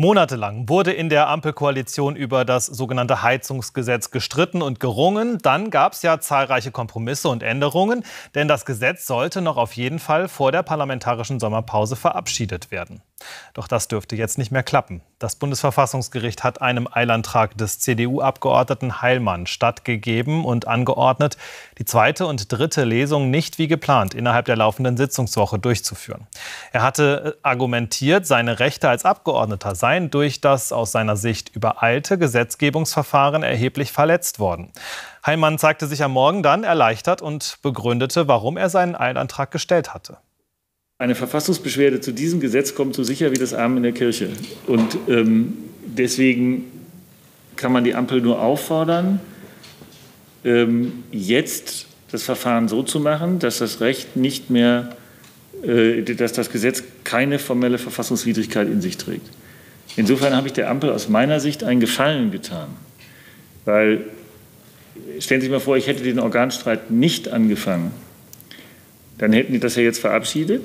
Monatelang wurde in der Ampelkoalition über das sogenannte Heizungsgesetz gestritten und gerungen. Dann gab es ja zahlreiche Kompromisse und Änderungen, denn das Gesetz sollte noch auf jeden Fall vor der parlamentarischen Sommerpause verabschiedet werden. Doch das dürfte jetzt nicht mehr klappen. Das Bundesverfassungsgericht hat einem Eilantrag des CDU-Abgeordneten Heilmann stattgegeben und angeordnet, die zweite und dritte Lesung nicht wie geplant innerhalb der laufenden Sitzungswoche durchzuführen. Er hatte äh, argumentiert, seine Rechte als Abgeordneter seien durch das aus seiner Sicht übereilte Gesetzgebungsverfahren erheblich verletzt worden. Heilmann zeigte sich am Morgen dann erleichtert und begründete, warum er seinen Eilantrag gestellt hatte. Eine Verfassungsbeschwerde zu diesem Gesetz kommt so sicher wie das Arm in der Kirche. Und ähm, deswegen kann man die Ampel nur auffordern, ähm, jetzt das Verfahren so zu machen, dass das Recht nicht mehr, äh, dass das Gesetz keine formelle Verfassungswidrigkeit in sich trägt. Insofern habe ich der Ampel aus meiner Sicht einen Gefallen getan, weil stellen Sie sich mal vor, ich hätte den Organstreit nicht angefangen, dann hätten die das ja jetzt verabschiedet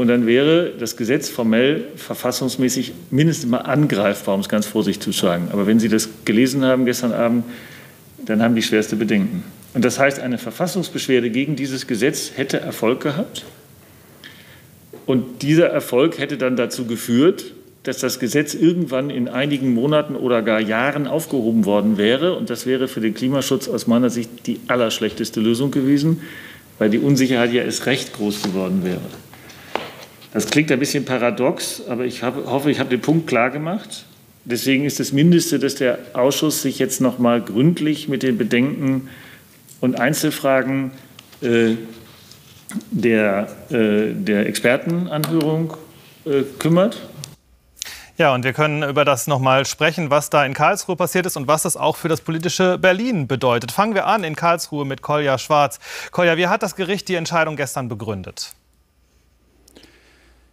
und dann wäre das Gesetz formell verfassungsmäßig mindestens mal angreifbar, um es ganz vorsichtig zu sagen. Aber wenn Sie das gelesen haben gestern Abend, dann haben die schwerste Bedenken. Und das heißt, eine Verfassungsbeschwerde gegen dieses Gesetz hätte Erfolg gehabt. Und dieser Erfolg hätte dann dazu geführt, dass das Gesetz irgendwann in einigen Monaten oder gar Jahren aufgehoben worden wäre. Und das wäre für den Klimaschutz aus meiner Sicht die allerschlechteste Lösung gewesen, weil die Unsicherheit ja erst recht groß geworden wäre. Das klingt ein bisschen paradox, aber ich hoffe, ich habe den Punkt klar gemacht. Deswegen ist das Mindeste, dass der Ausschuss sich jetzt noch mal gründlich mit den Bedenken und Einzelfragen äh, der, äh, der Expertenanhörung äh, kümmert. Ja, und wir können über das nochmal sprechen, was da in Karlsruhe passiert ist und was das auch für das politische Berlin bedeutet. Fangen wir an in Karlsruhe mit Kolja Schwarz. Kolja, wie hat das Gericht die Entscheidung gestern begründet?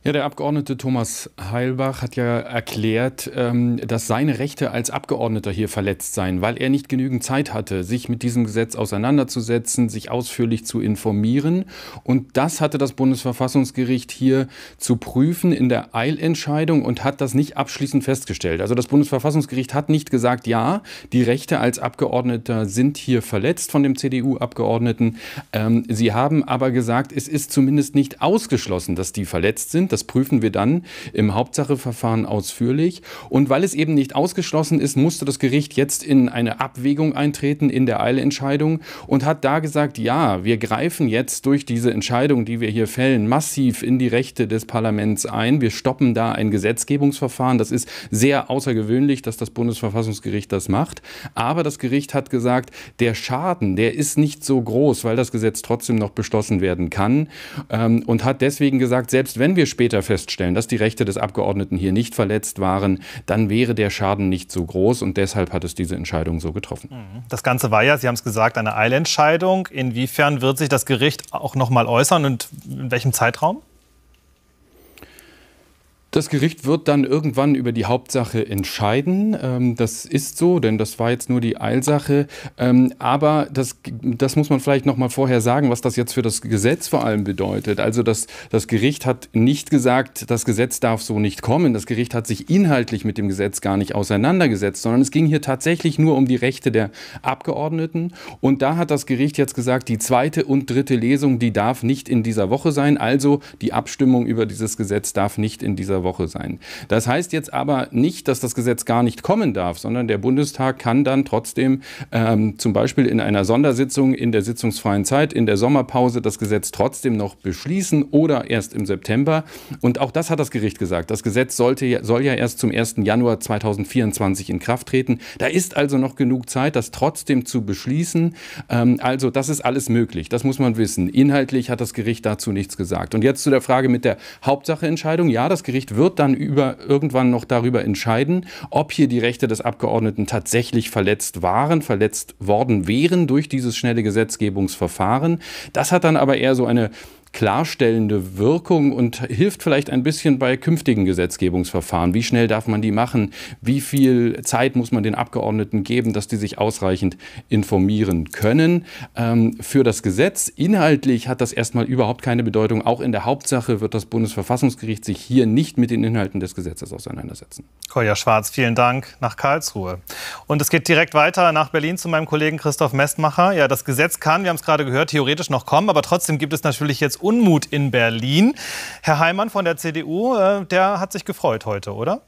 Ja, der Abgeordnete Thomas Heilbach hat ja erklärt, ähm, dass seine Rechte als Abgeordneter hier verletzt seien, weil er nicht genügend Zeit hatte, sich mit diesem Gesetz auseinanderzusetzen, sich ausführlich zu informieren. Und das hatte das Bundesverfassungsgericht hier zu prüfen in der Eilentscheidung und hat das nicht abschließend festgestellt. Also das Bundesverfassungsgericht hat nicht gesagt, ja, die Rechte als Abgeordneter sind hier verletzt von dem CDU-Abgeordneten. Ähm, sie haben aber gesagt, es ist zumindest nicht ausgeschlossen, dass die verletzt sind. Das prüfen wir dann im Hauptsacheverfahren ausführlich. Und weil es eben nicht ausgeschlossen ist, musste das Gericht jetzt in eine Abwägung eintreten in der Eilentscheidung und hat da gesagt, ja, wir greifen jetzt durch diese Entscheidung, die wir hier fällen, massiv in die Rechte des Parlaments ein. Wir stoppen da ein Gesetzgebungsverfahren. Das ist sehr außergewöhnlich, dass das Bundesverfassungsgericht das macht. Aber das Gericht hat gesagt, der Schaden, der ist nicht so groß, weil das Gesetz trotzdem noch beschlossen werden kann. Ähm, und hat deswegen gesagt, selbst wenn wir später feststellen, dass die Rechte des Abgeordneten hier nicht verletzt waren, dann wäre der Schaden nicht so groß und deshalb hat es diese Entscheidung so getroffen. Mhm. Das Ganze war ja, Sie haben es gesagt, eine Eilentscheidung. Inwiefern wird sich das Gericht auch noch mal äußern und in welchem Zeitraum? Das Gericht wird dann irgendwann über die Hauptsache entscheiden. Ähm, das ist so, denn das war jetzt nur die Eilsache. Ähm, aber das, das muss man vielleicht noch mal vorher sagen, was das jetzt für das Gesetz vor allem bedeutet. Also das, das Gericht hat nicht gesagt, das Gesetz darf so nicht kommen. Das Gericht hat sich inhaltlich mit dem Gesetz gar nicht auseinandergesetzt, sondern es ging hier tatsächlich nur um die Rechte der Abgeordneten. Und da hat das Gericht jetzt gesagt, die zweite und dritte Lesung, die darf nicht in dieser Woche sein. Also die Abstimmung über dieses Gesetz darf nicht in dieser dieser Woche sein. Das heißt jetzt aber nicht, dass das Gesetz gar nicht kommen darf, sondern der Bundestag kann dann trotzdem ähm, zum Beispiel in einer Sondersitzung in der sitzungsfreien Zeit, in der Sommerpause das Gesetz trotzdem noch beschließen oder erst im September. Und auch das hat das Gericht gesagt. Das Gesetz sollte, soll ja erst zum 1. Januar 2024 in Kraft treten. Da ist also noch genug Zeit, das trotzdem zu beschließen. Ähm, also das ist alles möglich. Das muss man wissen. Inhaltlich hat das Gericht dazu nichts gesagt. Und jetzt zu der Frage mit der Hauptsacheentscheidung. Ja, das Gericht Gericht wird dann über, irgendwann noch darüber entscheiden, ob hier die Rechte des Abgeordneten tatsächlich verletzt waren, verletzt worden wären durch dieses schnelle Gesetzgebungsverfahren. Das hat dann aber eher so eine klarstellende Wirkung und hilft vielleicht ein bisschen bei künftigen Gesetzgebungsverfahren. Wie schnell darf man die machen? Wie viel Zeit muss man den Abgeordneten geben, dass die sich ausreichend informieren können? Ähm, für das Gesetz inhaltlich hat das erstmal überhaupt keine Bedeutung. Auch in der Hauptsache wird das Bundesverfassungsgericht sich hier nicht mit den Inhalten des Gesetzes auseinandersetzen. Kolja Schwarz, vielen Dank nach Karlsruhe. Und es geht direkt weiter nach Berlin zu meinem Kollegen Christoph Mestmacher. Ja, das Gesetz kann, wir haben es gerade gehört, theoretisch noch kommen, aber trotzdem gibt es natürlich jetzt jetzt Unmut in Berlin. Herr Heimann von der CDU, äh, der hat sich gefreut heute, oder?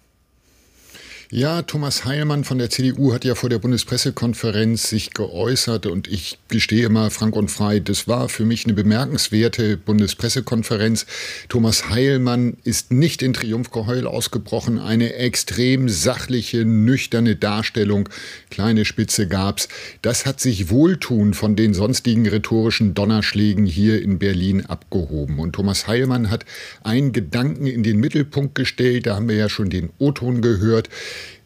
Ja, Thomas Heilmann von der CDU hat ja vor der Bundespressekonferenz sich geäußert und ich gestehe mal frank und frei, das war für mich eine bemerkenswerte Bundespressekonferenz. Thomas Heilmann ist nicht in Triumphgeheul ausgebrochen, eine extrem sachliche, nüchterne Darstellung, kleine Spitze gab's. Das hat sich wohltun von den sonstigen rhetorischen Donnerschlägen hier in Berlin abgehoben und Thomas Heilmann hat einen Gedanken in den Mittelpunkt gestellt, da haben wir ja schon den O-Ton gehört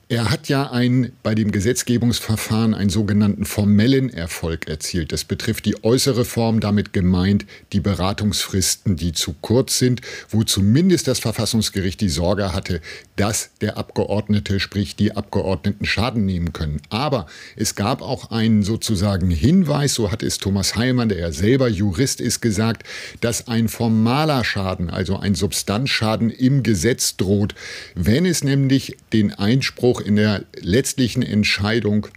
er hat ja ein, bei dem Gesetzgebungsverfahren einen sogenannten formellen Erfolg erzielt. Das betrifft die äußere Form, damit gemeint die Beratungsfristen, die zu kurz sind, wo zumindest das Verfassungsgericht die Sorge hatte, dass der Abgeordnete, sprich die Abgeordneten, Schaden nehmen können. Aber es gab auch einen sozusagen Hinweis, so hat es Thomas Heilmann, der ja selber Jurist ist, gesagt, dass ein formaler Schaden, also ein Substanzschaden im Gesetz droht, wenn es nämlich den Einspruch auch in der letztlichen Entscheidung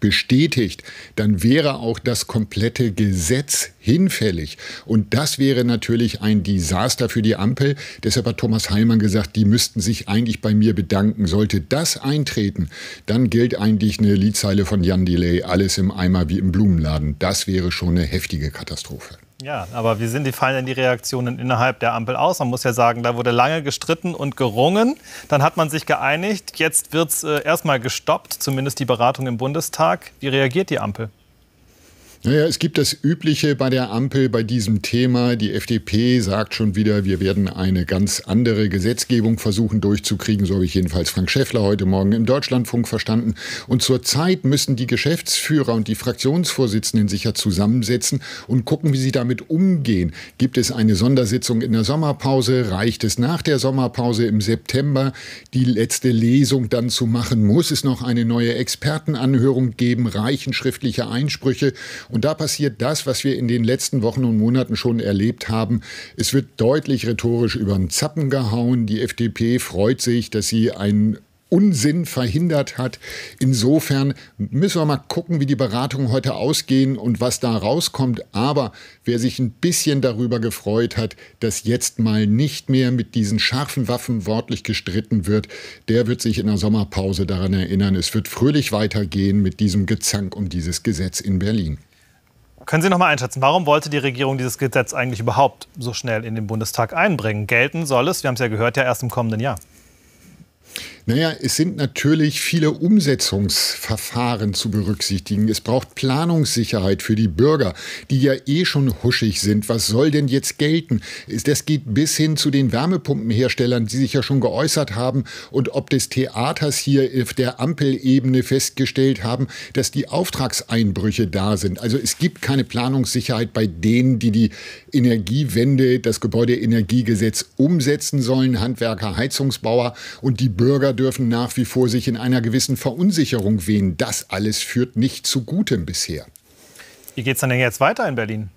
bestätigt, dann wäre auch das komplette Gesetz hinfällig. Und das wäre natürlich ein Desaster für die Ampel. Deshalb hat Thomas Heilmann gesagt, die müssten sich eigentlich bei mir bedanken. Sollte das eintreten, dann gilt eigentlich eine Liedzeile von Jan Delay, alles im Eimer wie im Blumenladen. Das wäre schon eine heftige Katastrophe. Ja, aber wie sind die fallen denn die Reaktionen innerhalb der Ampel aus? Man muss ja sagen, da wurde lange gestritten und gerungen. Dann hat man sich geeinigt. Jetzt wird es äh, erstmal gestoppt, zumindest die Beratung im Bundestag. Wie reagiert die Ampel? Naja, es gibt das Übliche bei der Ampel bei diesem Thema. Die FDP sagt schon wieder, wir werden eine ganz andere Gesetzgebung versuchen durchzukriegen. So habe ich jedenfalls Frank Schäffler heute Morgen im Deutschlandfunk verstanden. Und zurzeit müssen die Geschäftsführer und die Fraktionsvorsitzenden sich ja zusammensetzen und gucken, wie sie damit umgehen. Gibt es eine Sondersitzung in der Sommerpause? Reicht es nach der Sommerpause im September, die letzte Lesung dann zu machen? Muss es noch eine neue Expertenanhörung geben? Reichen schriftliche Einsprüche? Und da passiert das, was wir in den letzten Wochen und Monaten schon erlebt haben. Es wird deutlich rhetorisch über den Zappen gehauen. Die FDP freut sich, dass sie einen Unsinn verhindert hat. Insofern müssen wir mal gucken, wie die Beratungen heute ausgehen und was da rauskommt. Aber wer sich ein bisschen darüber gefreut hat, dass jetzt mal nicht mehr mit diesen scharfen Waffen wortlich gestritten wird, der wird sich in der Sommerpause daran erinnern. Es wird fröhlich weitergehen mit diesem Gezank um dieses Gesetz in Berlin. Können Sie noch mal einschätzen, warum wollte die Regierung dieses Gesetz eigentlich überhaupt so schnell in den Bundestag einbringen? Gelten soll es, wir haben es ja gehört, ja erst im kommenden Jahr. Naja, es sind natürlich viele Umsetzungsverfahren zu berücksichtigen. Es braucht Planungssicherheit für die Bürger, die ja eh schon huschig sind. Was soll denn jetzt gelten? Das geht bis hin zu den Wärmepumpenherstellern, die sich ja schon geäußert haben und ob des Theaters hier auf der Ampelebene festgestellt haben, dass die Auftragseinbrüche da sind. Also es gibt keine Planungssicherheit bei denen, die die Energiewende, das Gebäudeenergiegesetz umsetzen sollen, Handwerker, Heizungsbauer und die Bürger dürfen nach wie vor sich in einer gewissen Verunsicherung wehen. Das alles führt nicht zu Gutem bisher. Wie geht es denn jetzt weiter in Berlin?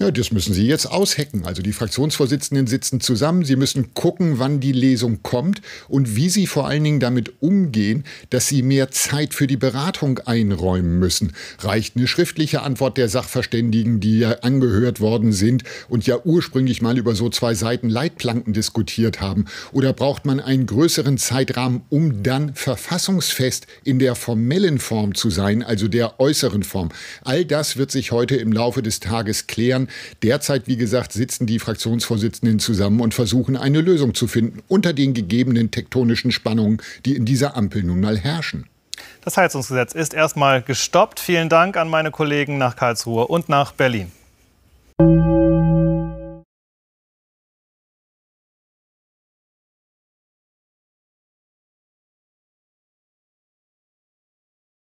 Ja, das müssen Sie jetzt aushecken. Also die Fraktionsvorsitzenden sitzen zusammen. Sie müssen gucken, wann die Lesung kommt und wie Sie vor allen Dingen damit umgehen, dass Sie mehr Zeit für die Beratung einräumen müssen. Reicht eine schriftliche Antwort der Sachverständigen, die ja angehört worden sind und ja ursprünglich mal über so zwei Seiten Leitplanken diskutiert haben? Oder braucht man einen größeren Zeitrahmen, um dann verfassungsfest in der formellen Form zu sein, also der äußeren Form? All das wird sich heute im Laufe des Tages klären. Derzeit, wie gesagt, sitzen die Fraktionsvorsitzenden zusammen und versuchen, eine Lösung zu finden unter den gegebenen tektonischen Spannungen, die in dieser Ampel nun mal herrschen. Das Heizungsgesetz ist erstmal gestoppt. Vielen Dank an meine Kollegen nach Karlsruhe und nach Berlin.